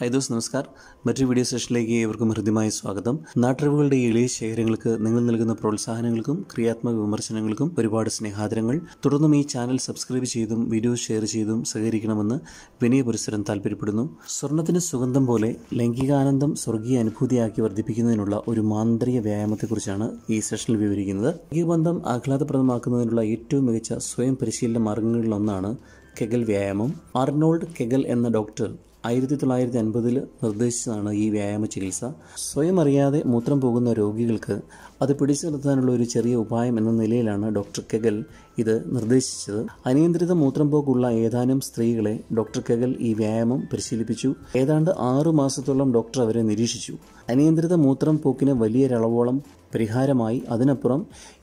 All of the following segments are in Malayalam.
ഹൈ ദോസ് നമസ്കാർ മറ്റൊരു വീഡിയോ സെഷനിലേക്ക് ഏവർക്കും ഹൃദ്യമായ സ്വാഗതം നാട്ടറിവുകളുടെ എളിയ ശേഖരങ്ങൾക്ക് നിങ്ങൾ നൽകുന്ന പ്രോത്സാഹനങ്ങൾക്കും ക്രിയാത്മക വിമർശനങ്ങൾക്കും ഒരുപാട് സ്നേഹാദരങ്ങൾ തുടർന്നും ഈ ചാനൽ സബ്സ്ക്രൈബ് ചെയ്തും വീഡിയോ ഷെയർ ചെയ്തും സഹകരിക്കണമെന്ന് വിനയ പുരസരം താല്പര്യപ്പെടുന്നു സ്വർണത്തിന് സുഗന്ധം പോലെ ലൈംഗികാനന്ദം സ്വർഗീയ അനുഭൂതിയാക്കി വർദ്ധിപ്പിക്കുന്നതിനുള്ള ഒരു മാന്ത്രിക വ്യായാമത്തെക്കുറിച്ചാണ് ഈ സെഷനിൽ വിവരിക്കുന്നത് ലൈംഗികബന്ധം ആഹ്ലാദപ്രദമാക്കുന്നതിനുള്ള ഏറ്റവും മികച്ച സ്വയം പരിശീലന മാർഗങ്ങളിലൊന്നാണ് കെഗൽ വ്യായാമം അർണോൾഡ് കെഗൽ എന്ന ഡോക്ടർ ആയിരത്തി തൊള്ളായിരത്തി അൻപതിൽ നിർദ്ദേശിച്ചതാണ് ഈ വ്യായാമ ചികിത്സ സ്വയം അറിയാതെ മൂത്രം പോകുന്ന രോഗികൾക്ക് അത് പിടിച്ചു നിർത്താനുള്ള ഒരു ചെറിയ ഉപായം എന്ന നിലയിലാണ് ഡോക്ടർ കെഗൽ ഇത് നിർദ്ദേശിച്ചത് അനിയന്ത്രിത മൂത്രം പോക്കുള്ള ഏതാനും സ്ത്രീകളെ ഡോക്ടർ കെഗൽ ഈ വ്യായാമം പരിശീലിപ്പിച്ചു ഏതാണ്ട് ആറു മാസത്തോളം ഡോക്ടർ അവരെ നിരീക്ഷിച്ചു അനിയന്ത്രിത മൂത്രം പോക്കിന് വലിയൊരളവോളം പരിഹാരമായി അതിനപ്പുറം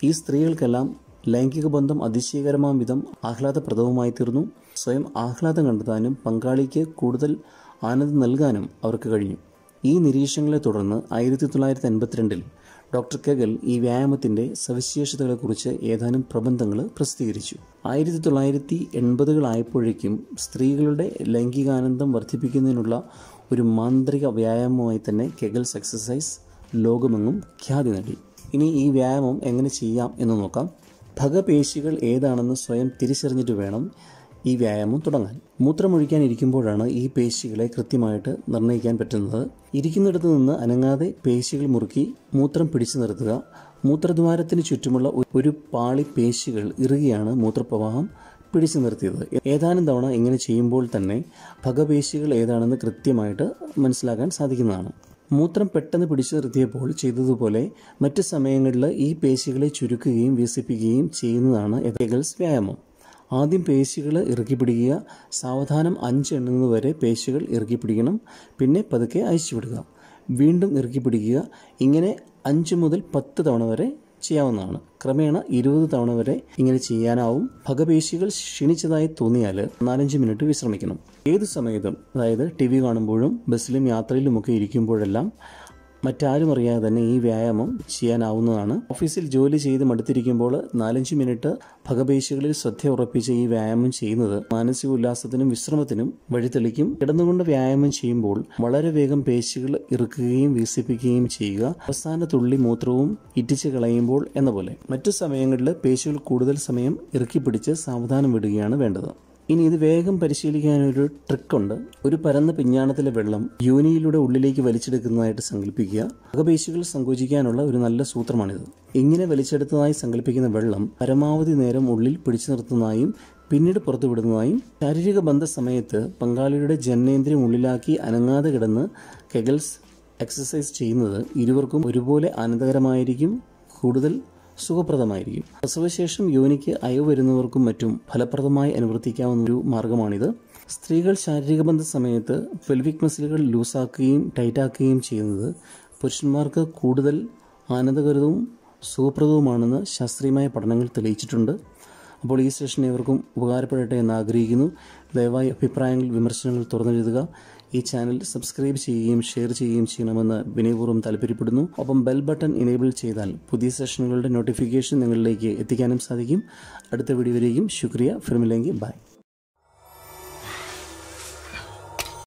ഈ സ്ത്രീകൾക്കെല്ലാം ലൈംഗിക ബന്ധം അതിശയകരമാം വിധം ആഹ്ലാദപ്രദവുമായി തീർന്നു സ്വയം ആഹ്ലാദം കണ്ടെത്താനും പങ്കാളിക്ക് കൂടുതൽ ആനന്ദ് നൽകാനും അവർക്ക് കഴിഞ്ഞു ഈ നിരീക്ഷണങ്ങളെ തുടർന്ന് ആയിരത്തി തൊള്ളായിരത്തി എൺപത്തിരണ്ടിൽ ഡോക്ടർ കെഗൽ ഈ വ്യായാമത്തിൻ്റെ സവിശേഷതകളെക്കുറിച്ച് ഏതാനും പ്രബന്ധങ്ങൾ പ്രസിദ്ധീകരിച്ചു ആയിരത്തി തൊള്ളായിരത്തി എൺപതുകളായപ്പോഴേക്കും സ്ത്രീകളുടെ ലൈംഗികാനന്ദം വർദ്ധിപ്പിക്കുന്നതിനുള്ള ഒരു മാന്ത്രിക വ്യായാമമായി തന്നെ കെഗൽസ് എക്സസൈസ് ലോകമെങ്ങും ഖ്യാതി നേടി ഇനി ഈ വ്യായാമം എങ്ങനെ ചെയ്യാം എന്ന് നോക്കാം ഭഗപേശികൾ ഏതാണെന്ന് സ്വയം തിരിച്ചറിഞ്ഞിട്ട് വേണം ഈ വ്യായാമം തുടങ്ങാൻ മൂത്രമൊഴിക്കാൻ ഇരിക്കുമ്പോഴാണ് ഈ പേശികളെ കൃത്യമായിട്ട് നിർണ്ണയിക്കാൻ പറ്റുന്നത് ഇരിക്കുന്നിടത്ത് നിന്ന് അനങ്ങാതെ പേശികൾ മുറുക്കി മൂത്രം പിടിച്ചു നിർത്തുക മൂത്രദ്വാരത്തിന് ചുറ്റുമുള്ള ഒരു പാളി പേശികൾ ഇറുകിയാണ് മൂത്രപ്രവാഹം പിടിച്ചു നിർത്തിയത് ഏതാനും തവണ ഇങ്ങനെ ചെയ്യുമ്പോൾ തന്നെ ഭഗപേശികൾ ഏതാണെന്ന് കൃത്യമായിട്ട് മനസ്സിലാക്കാൻ സാധിക്കുന്നതാണ് മൂത്രം പെട്ടെന്ന് പിടിച്ചു നിർത്തിയപ്പോൾ ചെയ്തതുപോലെ മറ്റ് സമയങ്ങളിൽ ഈ പേശികളെ ചുരുക്കുകയും വികസിപ്പിക്കുകയും ചെയ്യുന്നതാണ് എഗൽസ് വ്യായാമം ആദ്യം പേശികൾ ഇറക്കി പിടിക്കുക സാവധാനം അഞ്ച് എണ്ണുന്നത് വരെ പേശികൾ ഇറക്കി പിടിക്കണം പിന്നെ പതുക്കെ അയച്ചു വിടുക വീണ്ടും ഇറക്കി പിടിക്കുക ഇങ്ങനെ അഞ്ച് മുതൽ പത്ത് തവണ വരെ ചെയ്യാവുന്നതാണ് ക്രമേണ ഇരുപത് തവണ വരെ ഇങ്ങനെ ചെയ്യാനാവും ഭഗപേശികൾ ക്ഷീണിച്ചതായി തോന്നിയാൽ നാലഞ്ച് മിനിറ്റ് വിശ്രമിക്കണം ഏത് സമയത്തും അതായത് ടി വി കാണുമ്പോഴും ബസ്സിലും യാത്രയിലുമൊക്കെ ഇരിക്കുമ്പോഴെല്ലാം മറ്റാരും അറിയാതെ തന്നെ ഈ വ്യായാമം ചെയ്യാനാവുന്നതാണ് ഓഫീസിൽ ജോലി ചെയ്ത് മടുത്തിരിക്കുമ്പോൾ നാലഞ്ച് മിനിറ്റ് ഭഗപേശികളിൽ ശ്രദ്ധ ഉറപ്പിച്ച് ഈ വ്യായാമം ചെയ്യുന്നത് മാനസിക ഉല്ലാസത്തിനും വിശ്രമത്തിനും വഴിതെളിക്കും കിടന്നുകൊണ്ട് വ്യായാമം ചെയ്യുമ്പോൾ വളരെ വേഗം പേശികൾ ഇറുക്കുകയും വികസിപ്പിക്കുകയും ചെയ്യുക അവസാന തുള്ളി മൂത്രവും ഇറ്റിച്ച് കളയുമ്പോൾ എന്ന പോലെ മറ്റു സമയങ്ങളിൽ പേശികൾ കൂടുതൽ സമയം ഇറുക്കി പിടിച്ച് സാവധാനം വിടുകയാണ് വേണ്ടത് ഇനി ഇത് വേഗം പരിശീലിക്കാൻ ഒരു ട്രിക്കുണ്ട് ഒരു പരന്ന പിഞ്ഞാണത്തിലെ വെള്ളം യോനിയിലൂടെ ഉള്ളിലേക്ക് വലിച്ചെടുക്കുന്നതായിട്ട് സങ്കല്പിക്കുക അകപേശികൾ സങ്കോചിക്കാനുള്ള ഒരു നല്ല സൂത്രമാണിത് ഇങ്ങനെ വലിച്ചെടുത്തതായി സങ്കല്പിക്കുന്ന വെള്ളം പരമാവധി നേരം ഉള്ളിൽ പിടിച്ചു നിർത്തുന്നതായും പിന്നീട് പുറത്തുവിടുന്നതായും ശാരീരിക ബന്ധ സമയത്ത് പങ്കാളിയുടെ ജനനേന്ദ്രിയം ഉള്ളിലാക്കി അനങ്ങാതെ കിടന്ന് കെഗൽസ് എക്സസൈസ് ചെയ്യുന്നത് ഇരുവർക്കും ഒരുപോലെ ആനന്ദകരമായിരിക്കും കൂടുതൽ സുഖപ്രദമായിരിക്കും പ്രസവശേഷം യോനിക്ക് അയവ് വരുന്നവർക്കും മറ്റും ഫലപ്രദമായി അനുവർത്തിക്കാവുന്ന ഒരു മാർഗമാണിത് സ്ത്രീകൾ ശാരീരിക ബന്ധ സമയത്ത് പെൽവിക് മസിലുകൾ ലൂസാക്കുകയും ടൈറ്റാക്കുകയും ചെയ്യുന്നത് പുരുഷന്മാർക്ക് കൂടുതൽ ആനന്ദകരവും സുഖപ്രദവുമാണെന്ന് ശാസ്ത്രീയമായ പഠനങ്ങൾ തെളിയിച്ചിട്ടുണ്ട് അപ്പോൾ ഈ സെഷൻ ഏവർക്കും ഉപകാരപ്പെടട്ടെ എന്ന് ആഗ്രഹിക്കുന്നു ദയവായി അഭിപ്രായങ്ങൾ വിമർശനങ്ങൾ തുറന്നെഴുതുക ഈ ചാനൽ സബ്സ്ക്രൈബ് ചെയ്യുകയും ഷെയർ ചെയ്യുകയും ചെയ്യണമെന്ന് വിനയപൂർവ്വം താല്പര്യപ്പെടുന്നു ഒപ്പം ബെൽ ബട്ടൺ എനേബിൾ ചെയ്താൽ പുതിയ സെഷനുകളുടെ നോട്ടിഫിക്കേഷൻ നിങ്ങളിലേക്ക് എത്തിക്കാനും സാധിക്കും അടുത്ത വീഡിയോയിലേക്കും ശുക്രിയ ഫിർമിലെങ്കിൽ ബൈ